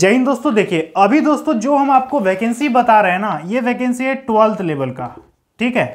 जय हिंद दोस्तों देखिए अभी दोस्तों जो हम आपको वैकेंसी बता रहे हैं ना ये वैकेंसी है ट्वेल्थ लेवल का ठीक है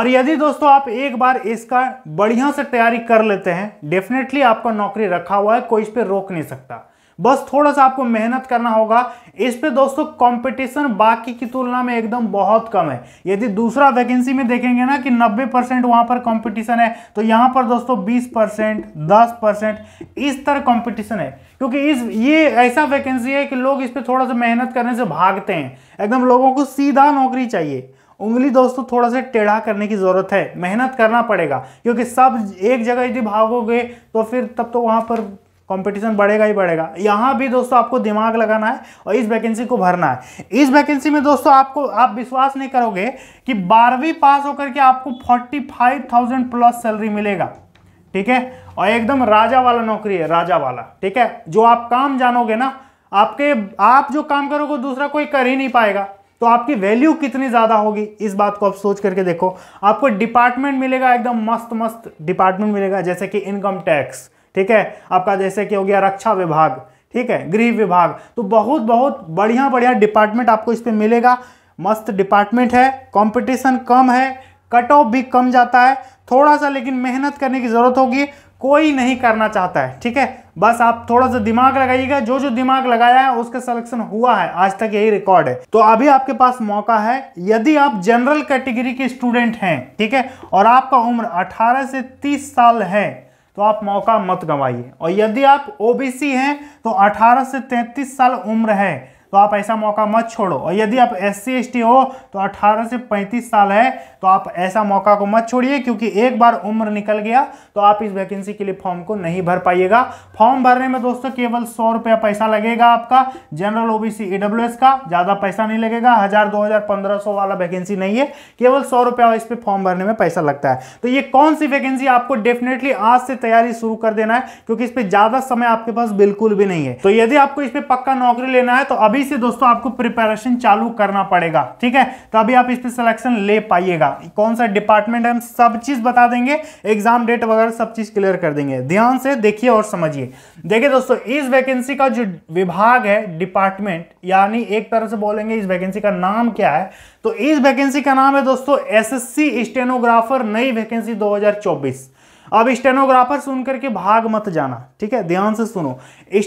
और यदि दोस्तों आप एक बार इसका बढ़िया से तैयारी कर लेते हैं डेफिनेटली आपका नौकरी रखा हुआ है कोई इस पर रोक नहीं सकता बस थोड़ा सा आपको मेहनत करना होगा इस पे दोस्तों कंपटीशन बाकी की तुलना में एकदम बहुत कम है यदि दूसरा वैकेंसी में देखेंगे ना कि 90 परसेंट वहां पर कंपटीशन है तो यहां पर दोस्तों 20 परसेंट दस परसेंट इस तरह कंपटीशन है क्योंकि इस ये ऐसा वैकेंसी है कि लोग इस पर थोड़ा सा मेहनत करने से भागते हैं एकदम लोगों को सीधा नौकरी चाहिए उंगली दोस्तों थोड़ा सा टेढ़ा करने की ज़रूरत है मेहनत करना पड़ेगा क्योंकि सब एक जगह यदि भागोगे तो फिर तब तो वहां पर कंपटीशन बढ़ेगा ही बढ़ेगा यहाँ भी दोस्तों आपको दिमाग लगाना है और इस वैकेंसी को भरना है इस वैकेंसी में दोस्तों आपको आप विश्वास नहीं करोगे कि बारहवीं पास होकर के आपको forty five thousand plus salary मिलेगा ठीक है और एकदम राजा वाला नौकरी है राजा वाला ठीक है जो आप काम जानोगे ना आपके आप जो काम करोगे दूसरा कोई कर ही नहीं पाएगा तो आपकी वैल्यू कितनी ज़्यादा होगी इस बात को आप सोच करके देखो आपको डिपार्टमेंट मिलेगा एकदम मस्त मस्त डिपार्टमेंट मिलेगा जैसे कि इनकम टैक्स ठीक है आपका जैसे कि हो गया रक्षा विभाग ठीक है गृह विभाग तो बहुत बहुत बढ़िया बढ़िया डिपार्टमेंट आपको इस पर मिलेगा मस्त डिपार्टमेंट है कंपटीशन कम है कट ऑफ भी कम जाता है थोड़ा सा लेकिन मेहनत करने की ज़रूरत होगी कोई नहीं करना चाहता है ठीक है बस आप थोड़ा सा दिमाग लगाइएगा जो जो दिमाग लगाया है उसका सिलेक्शन हुआ है आज तक यही रिकॉर्ड है तो अभी आपके पास मौका है यदि आप जनरल कैटेगरी के स्टूडेंट हैं ठीक है और आपका उम्र 18 से 30 साल है तो आप मौका मत गंवाइए और यदि आप ओबीसी हैं तो 18 से 33 साल उम्र है तो आप ऐसा मौका मत छोड़ो और यदि आप एस सी हो तो 18 से 35 साल है तो आप ऐसा मौका को मत छोड़िए क्योंकि एक बार उम्र निकल गया तो आप इस वैकेंसी के लिए फॉर्म को नहीं भर पाइएगा फॉर्म भरने में दोस्तों केवल सौ रुपया पैसा लगेगा आपका जनरल ओबीसी ईडब्ल्यूएस का ज़्यादा पैसा नहीं लगेगा हज़ार दो हज़ार पंद्रह सौ वाला वैकेंसी नहीं है केवल सौ रुपया इस पर फॉर्म भरने में पैसा लगता है तो ये कौन सी वैकेंसी आपको डेफिनेटली आज से तैयारी शुरू कर देना है क्योंकि इस पर ज़्यादा समय आपके पास बिल्कुल भी नहीं है तो यदि आपको इस पर पक्का नौकरी लेना है तो अभी से दोस्तों आपको प्रिपेरेशन चालू करना पड़ेगा ठीक है अभी आप इस पर सिलेक्शन ले पाइएगा कौन सा डिपार्टमेंट है हम सब चीज़ बता देंगे एग्जाम डेट वगैरह सब चीज़ क्लियर कर देंगे ध्यान से देखिए और समझिए देखिए दोस्तों इस वैकेंसी का जो विभाग है डिपार्टमेंट यानी एक तरह से बोलेंगे इस वैकेंसी का नाम क्या है तो इस वैकेंसी का नाम है दोस्तों एस स्टेनोग्राफर नई वैकेंसी दो अब स्टेनोग्राफर सुन करके भाग मत जाना ठीक है ध्यान से सुनो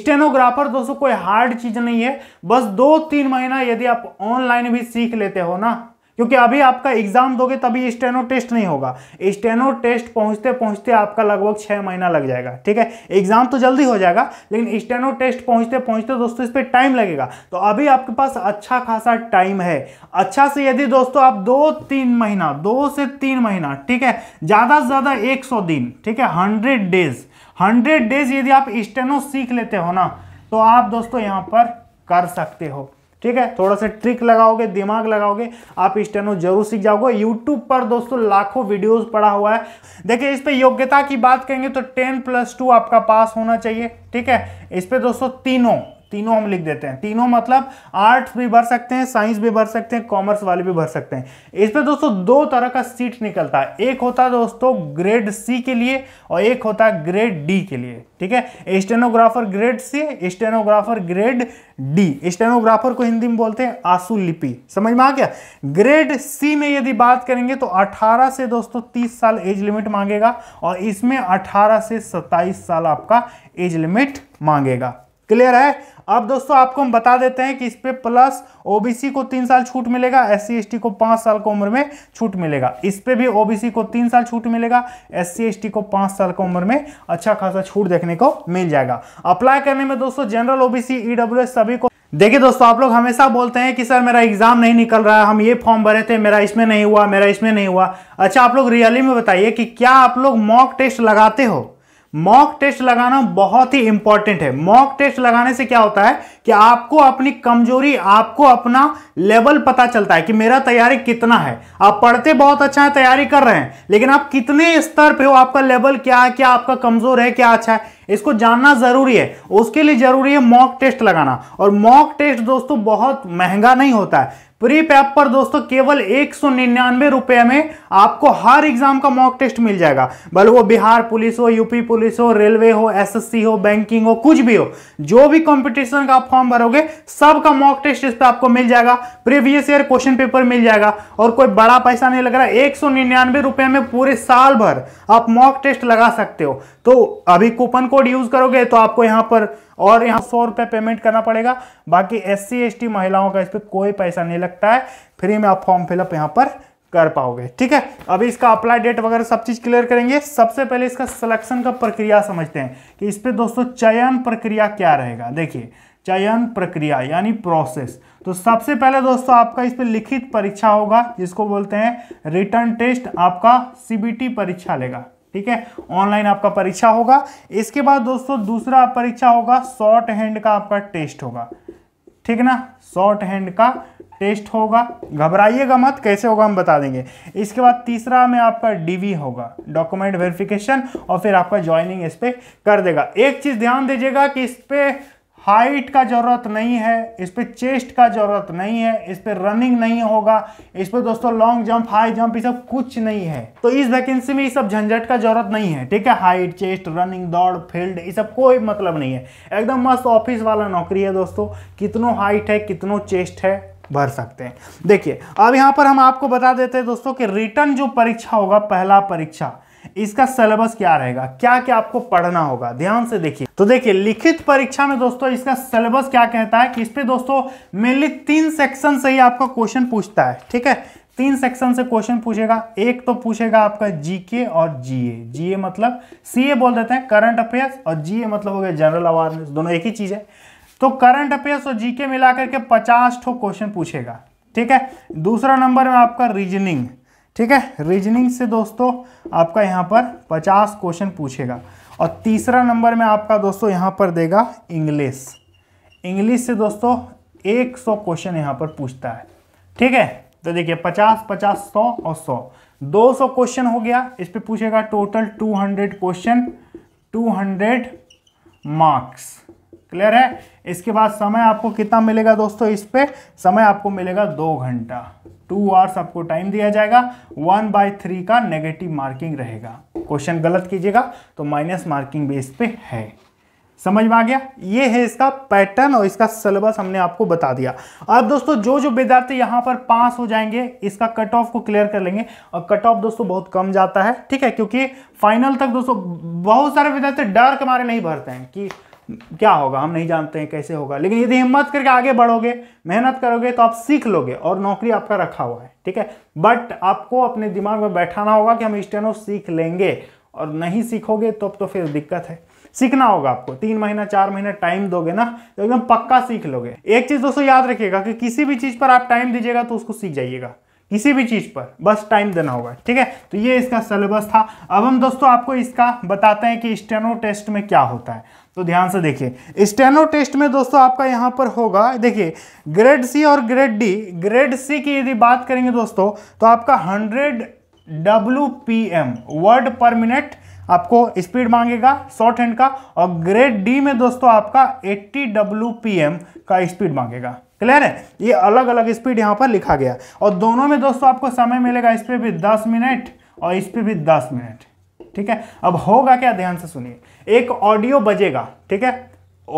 स्टेनोग्राफर दोस्तों कोई हार्ड चीज नहीं है बस दो तीन महीना यदि आप ऑनलाइन भी सीख लेते हो ना क्योंकि अभी आपका एग्जाम दोगे तभी स्टेनो टेस्ट नहीं होगा स्टेनो टेस्ट पहुंचते पहुंचते आपका लगभग छः महीना लग जाएगा ठीक है एग्जाम तो जल्दी हो जाएगा लेकिन स्टेनो टेस्ट पहुंचते पहुंचते दोस्तों इस पर टाइम लगेगा तो अभी आपके पास अच्छा खासा टाइम है अच्छा से यदि दोस्तों आप दो तीन महीना दो से तीन महीना ठीक है ज़्यादा से ज़्यादा एक सौ दिन ठीक है हंड्रेड डेज हंड्रेड डेज यदि आप स्टेनो सीख लेते हो ना तो आप दोस्तों यहाँ पर कर सकते हो ठीक है थोड़ा सा ट्रिक लगाओगे दिमाग लगाओगे आप स्टेनो जरूर सीख जाओगे यूट्यूब पर दोस्तों लाखों वीडियोस पड़ा हुआ है देखिए इस पे योग्यता की बात करेंगे तो टेन प्लस टू आपका पास होना चाहिए ठीक है इस पे दोस्तों तीनों तीनों हम लिख देते हैं तीनों मतलब आर्ट्स भी भर सकते हैं साइंस भी भर सकते हैं कॉमर्स वाले भी भर सकते हैं इस इसमें दोस्तों दो तरह का सीट निकलता है एक होता है दोस्तों ग्रेड सी के लिए और एक होता है ग्रेड डी के लिए ठीक है stenographer grade C stenographer grade D stenographer को हिंदी में बोलते हैं आंसू लिपि समझ में आ गया ग्रेड सी में यदि बात करेंगे तो 18 से दोस्तों 30 साल एज लिमिट मांगेगा और इसमें 18 से 27 साल आपका एज लिमिट मांगेगा क्लियर है अब दोस्तों आपको हम बता देते हैं कि इस पर प्लस ओबीसी को तीन साल छूट मिलेगा एस सी को पाँच साल की उम्र में छूट मिलेगा इस पर भी ओबीसी को तीन साल छूट मिलेगा एस सी को पाँच साल की उम्र में अच्छा खासा छूट देखने को मिल जाएगा अप्लाई करने में दोस्तों जनरल ओबीसी ईडब्ल्यू सभी को देखिए दोस्तों आप लोग हमेशा बोलते हैं कि सर मेरा एग्जाम नहीं निकल रहा है हम ये फॉर्म भरे थे मेरा इसमें नहीं हुआ मेरा इसमें नहीं हुआ अच्छा आप लोग रियली में बताइए कि क्या आप लोग मॉक टेस्ट लगाते हो मॉक टेस्ट लगाना बहुत ही इंपॉर्टेंट है मॉक टेस्ट लगाने से क्या होता है कि आपको अपनी कमजोरी आपको अपना लेवल पता चलता है कि मेरा तैयारी कितना है आप पढ़ते बहुत अच्छा है तैयारी कर रहे हैं लेकिन आप कितने स्तर पे हो आपका लेवल क्या है क्या आपका कमजोर है क्या अच्छा है इसको जानना जरूरी है उसके लिए जरूरी है मॉक टेस्ट लगाना और मॉक टेस्ट दोस्तों बहुत महंगा नहीं होता है प्री पैप पर दोस्तों केवल एक सौ निन्यानवे रुपये में आपको हर एग्जाम का मॉक टेस्ट मिल जाएगा भले वो बिहार पुलिस हो यूपी पुलिस हो रेलवे हो एसएससी हो बैंकिंग हो कुछ भी हो जो भी कंपटीशन का आप फॉर्म भरोगे सबका मॉक टेस्ट इस पर आपको मिल जाएगा प्रीवियस ईयर क्वेश्चन पेपर मिल जाएगा और कोई बड़ा पैसा नहीं लग रहा है एक में पूरे साल भर आप मॉक टेस्ट लगा सकते हो तो अभी कूपन कोड यूज करोगे तो आपको यहाँ पर और यहाँ सौ रुपये पेमेंट करना पड़ेगा बाकी एस सी महिलाओं का इस पर कोई पैसा नहीं लगता है फ्री में आप फॉर्म फिलअप यहाँ पर कर पाओगे ठीक है अभी इसका अप्लाई डेट वगैरह सब चीज़ क्लियर करेंगे सबसे पहले इसका सिलेक्शन का प्रक्रिया समझते हैं कि इस पर दोस्तों चयन प्रक्रिया क्या रहेगा देखिए चयन प्रक्रिया यानी प्रोसेस तो सबसे पहले दोस्तों आपका इस पर लिखित परीक्षा होगा जिसको बोलते हैं रिटर्न टेस्ट आपका सीबीटी परीक्षा लेगा ठीक है ऑनलाइन आपका परीक्षा होगा इसके बाद दोस्तों दूसरा परीक्षा होगा शॉर्ट हैंड का आपका टेस्ट होगा ठीक ना शॉर्ट हैंड का टेस्ट होगा घबराइएगा मत कैसे होगा हम बता देंगे इसके बाद तीसरा में आपका डीवी होगा डॉक्यूमेंट वेरिफिकेशन और फिर आपका ज्वाइनिंग इस पर कर देगा एक चीज़ ध्यान दीजिएगा कि इस पर हाइट का ज़रूरत नहीं है इस पर चेस्ट का ज़रूरत नहीं है इस पर रनिंग नहीं होगा इस पर दोस्तों लॉन्ग जंप हाई जंप ये सब कुछ नहीं है तो इस वैकेंसी में ये सब झंझट का ज़रूरत नहीं है ठीक है हाइट चेस्ट रनिंग दौड़ फील्ड ये सब कोई मतलब नहीं है एकदम मस्त ऑफिस वाला नौकरी है दोस्तों कितनों हाइट है कितनों चेस्ट है भर सकते हैं देखिए अब यहाँ पर हम आपको बता देते हैं दोस्तों कि रिटर्न जो परीक्षा होगा पहला परीक्षा इसका सिलेबस क्या रहेगा क्या क्या आपको पढ़ना होगा ध्यान से देखिए तो देखिए लिखित परीक्षा में दोस्तों इसका सिलेबस क्या कहता है कि इस पे दोस्तों मेनली तीन सेक्शन से ही आपका क्वेश्चन पूछता है ठीक है तीन सेक्शन से क्वेश्चन पूछेगा एक तो पूछेगा आपका जीके और जीए जीए मतलब सीए बोल देते हैं करंट अफेयर्स और जीए मतलब हो गया जनरल अवेयरनेस दोनों एक ही चीज है तो करंट अफेयर्स और जीके मिलाकर के पचास ठो क्वेश्चन पूछेगा ठीक है दूसरा नंबर में आपका रीजनिंग ठीक है रीजनिंग से दोस्तों आपका यहाँ पर पचास क्वेश्चन पूछेगा और तीसरा नंबर में आपका दोस्तों यहाँ पर देगा इंग्लिश इंग्लिश से दोस्तों एक सौ क्वेश्चन यहाँ पर पूछता है ठीक है तो देखिए पचास पचास सौ और सौ दो सौ क्वेश्चन हो गया इस पर पूछेगा total two hundred question two hundred marks clear है इसके बाद समय आपको कितना मिलेगा दोस्तों इस पर समय आपको मिलेगा दो घंटा टू आवर्स आपको टाइम दिया जाएगा वन बाय थ्री का नेगेटिव मार्किंग रहेगा क्वेश्चन गलत कीजिएगा तो माइनस मार्किंग बेस पे है समझ में आ गया ये है इसका पैटर्न और इसका सिलेबस हमने आपको बता दिया अब दोस्तों जो जो विद्यार्थी यहाँ पर पास हो जाएंगे इसका कट ऑफ को क्लियर कर लेंगे और कट ऑफ दोस्तों बहुत कम जाता है ठीक है क्योंकि फाइनल तक दोस्तों बहुत सारे विद्यार्थी डर के मारे नहीं भरते हैं कि क्या होगा हम नहीं जानते हैं कैसे होगा लेकिन यदि हिम्मत करके आगे बढ़ोगे मेहनत करोगे तो आप सीख लोगे और नौकरी आपका रखा हुआ है ठीक है बट आपको अपने दिमाग में बैठाना होगा कि हम स्टेनो सीख लेंगे और नहीं सीखोगे तो अब तो फिर दिक्कत है सीखना होगा आपको तीन महीना चार महीना टाइम दोगे ना तो एकदम पक्का सीख लोगे एक चीज़ दोस्तों याद रखिएगा कि किसी भी चीज़ पर आप टाइम दीजिएगा तो उसको सीख जाइएगा किसी भी चीज़ पर बस टाइम देना होगा ठीक है तो ये इसका सिलेबस था अब हम दोस्तों आपको इसका बताते हैं कि स्टेनो टेस्ट में क्या होता है तो ध्यान से देखिए स्टेनो टेस्ट में दोस्तों आपका यहाँ पर होगा देखिए ग्रेड सी और ग्रेड डी ग्रेड सी की यदि बात करेंगे दोस्तों तो आपका hundred W P M word per minute आपको स्पीड मांगेगा शॉर्ट हैंड का और ग्रेड डी में दोस्तों आपका 80 डब्ल्यू पी एम का स्पीड मांगेगा क्लियर है ये अलग अलग स्पीड यहाँ पर लिखा गया और दोनों में दोस्तों आपको समय मिलेगा इस पर भी दस मिनट और इस पर भी दस मिनट ठीक है अब होगा क्या ध्यान से सुनिए एक ऑडियो बजेगा ठीक है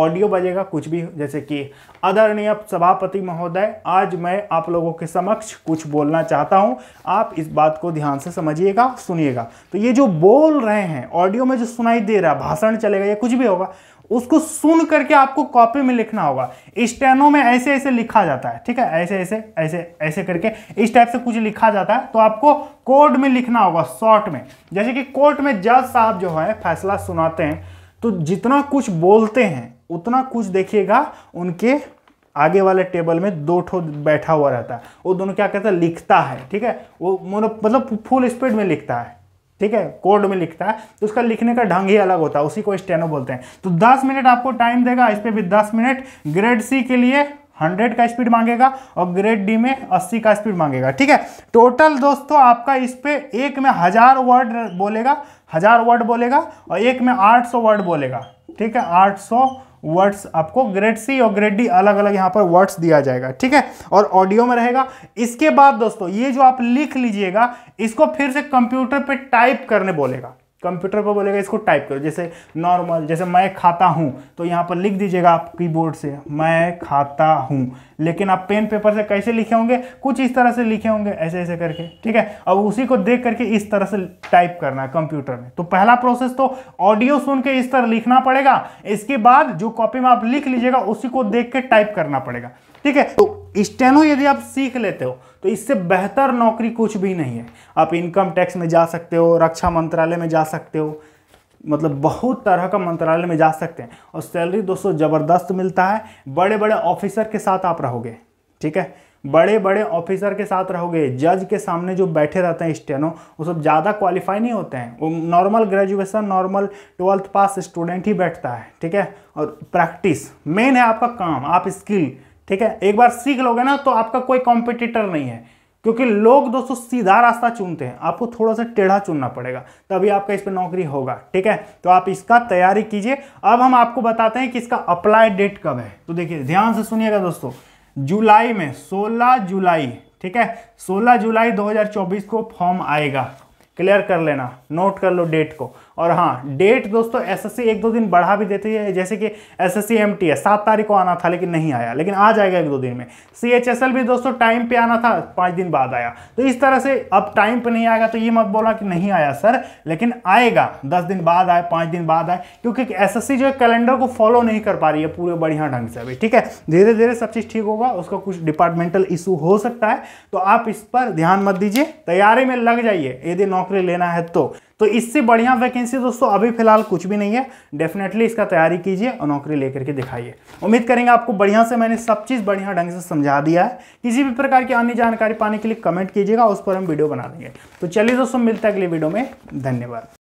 ऑडियो बजेगा कुछ भी जैसे कि आदरणीय सभापति महोदय आज मैं आप लोगों के समक्ष कुछ बोलना चाहता हूं आप इस बात को ध्यान से समझिएगा सुनिएगा तो ये जो बोल रहे हैं ऑडियो में जो सुनाई दे रहा भाषण चलेगा या कुछ भी होगा उसको सुन करके आपको कॉपी में लिखना होगा स्टेनो में ऐसे ऐसे लिखा जाता है ठीक है ऐसे ऐसे ऐसे ऐसे करके इस टाइप से कुछ लिखा जाता है तो आपको कोर्ट में लिखना होगा शॉर्ट में जैसे कि कोर्ट में जज साहब जो है फैसला सुनाते हैं तो जितना कुछ बोलते हैं उतना कुछ देखिएगा उनके आगे वाले टेबल में दो ठो बैठा हुआ रहता है वो दोनों क्या कहते हैं लिखता है ठीक है वो मतलब फुल स्पीड में लिखता है ठीक है कोड में लिखता है तो उसका लिखने का ढंग ही अलग होता है उसी को स्टेनो बोलते हैं तो 10 मिनट आपको टाइम देगा इस पर भी 10 मिनट ग्रेड सी के लिए 100 का स्पीड मांगेगा और ग्रेड डी में 80 का स्पीड मांगेगा ठीक है टोटल दोस्तों आपका इस पर एक में हज़ार वर्ड बोलेगा हज़ार वर्ड बोलेगा और एक में 800 वर्ड बोलेगा ठीक है 800 वर्ड्स आपको ग्रेड सी और ग्रेड डी अलग अलग यहां पर वर्ड्स दिया जाएगा ठीक है और ऑडियो में रहेगा इसके बाद दोस्तों ये जो आप लिख लीजिएगा इसको फिर से कंप्यूटर पे टाइप करने बोलेगा कंप्यूटर पर बोलेगा इसको टाइप करो जैसे नॉर्मल जैसे मैं खाता हूँ तो यहाँ पर लिख दीजिएगा आप कीबोर्ड से मैं खाता हूँ लेकिन आप पेन पेपर से कैसे लिखे होंगे कुछ इस तरह से लिखे होंगे ऐसे ऐसे करके ठीक है अब उसी को देख करके इस तरह से टाइप करना है कंप्यूटर में तो पहला प्रोसेस तो ऑडियो सुन के इस तरह लिखना पड़ेगा इसके बाद जो कॉपी में आप लिख लीजिएगा उसी को देख के टाइप करना पड़ेगा ठीक है तो स्टेनो यदि आप सीख लेते हो तो इससे बेहतर नौकरी कुछ भी नहीं है आप इनकम टैक्स में जा सकते हो रक्षा मंत्रालय में जा सकते हो मतलब बहुत तरह का मंत्रालय में जा सकते हैं और सैलरी दोस्तों ज़बरदस्त मिलता है बड़े बड़े ऑफिसर के साथ आप रहोगे ठीक है बड़े बड़े ऑफिसर के साथ रहोगे जज के सामने जो बैठे रहते हैं स्टेनो वो सब ज़्यादा क्वालिफाई नहीं होते हैं वो normal graduation normal twelfth pass student ही बैठता है ठीक है और प्रैक्टिस मेन है आपका काम आप स्किल ठीक है एक बार सीख लोगे ना तो आपका कोई कॉम्पिटिटर नहीं है क्योंकि लोग दोस्तों सीधा रास्ता चुनते हैं आपको थोड़ा सा टेढ़ा चुनना पड़ेगा तभी आपका इस पर नौकरी होगा ठीक है तो आप इसका तैयारी कीजिए अब हम आपको बताते हैं कि इसका अप्लाई डेट कब है तो देखिए ध्यान से सुनिएगा दोस्तों जुलाई में 16 जुलाई ठीक है 16 जुलाई 2024 को फॉर्म आएगा क्लियर कर लेना नोट कर लो डेट को और हाँ डेट दोस्तों एसएससी एक दो दिन बढ़ा भी देती है जैसे कि एसएससी एमटीएस सात तारीख को आना था लेकिन नहीं आया लेकिन आ जाएगा एक दो दिन में सीएचएसएल भी दोस्तों टाइम पे आना था पाँच दिन बाद आया तो इस तरह से अब टाइम पे नहीं आएगा तो ये मत बोला कि नहीं आया सर लेकिन आएगा दस दिन बाद आए पाँच दिन बाद आए क्योंकि एस जो है कैलेंडर को फॉलो नहीं कर पा रही है पूरे बढ़िया ढंग से अभी ठीक है धीरे धीरे सब चीज़ ठीक होगा उसका कुछ डिपार्टमेंटल इशू हो सकता है तो आप इस पर ध्यान मत दीजिए तैयारी में लग जाइए यदि नौकरी लेना है तो तो इससे बढ़िया वैकेंसी दोस्तों अभी फिलहाल कुछ भी नहीं है डेफिनेटली इसका तैयारी कीजिए और नौकरी लेकर के दिखाइए उम्मीद करेंगे आपको बढ़िया से मैंने सब चीज़ बढ़िया ढंग से समझा दिया है किसी भी प्रकार की अन्य जानकारी पाने के लिए कमेंट कीजिएगा उस पर हम वीडियो बना देंगे तो चलिए दोस्तों मिलते हैं अगले वीडियो में धन्यवाद